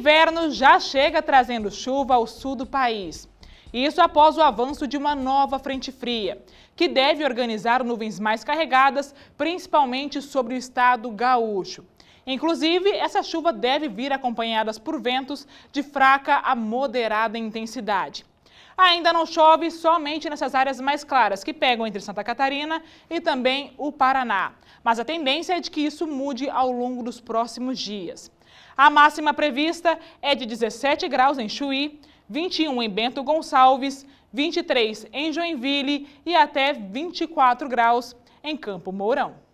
inverno já chega trazendo chuva ao sul do país. Isso após o avanço de uma nova frente fria, que deve organizar nuvens mais carregadas, principalmente sobre o estado gaúcho. Inclusive, essa chuva deve vir acompanhadas por ventos de fraca a moderada intensidade. Ainda não chove somente nessas áreas mais claras, que pegam entre Santa Catarina e também o Paraná. Mas a tendência é de que isso mude ao longo dos próximos dias. A máxima prevista é de 17 graus em Chuí, 21 em Bento Gonçalves, 23 em Joinville e até 24 graus em Campo Mourão.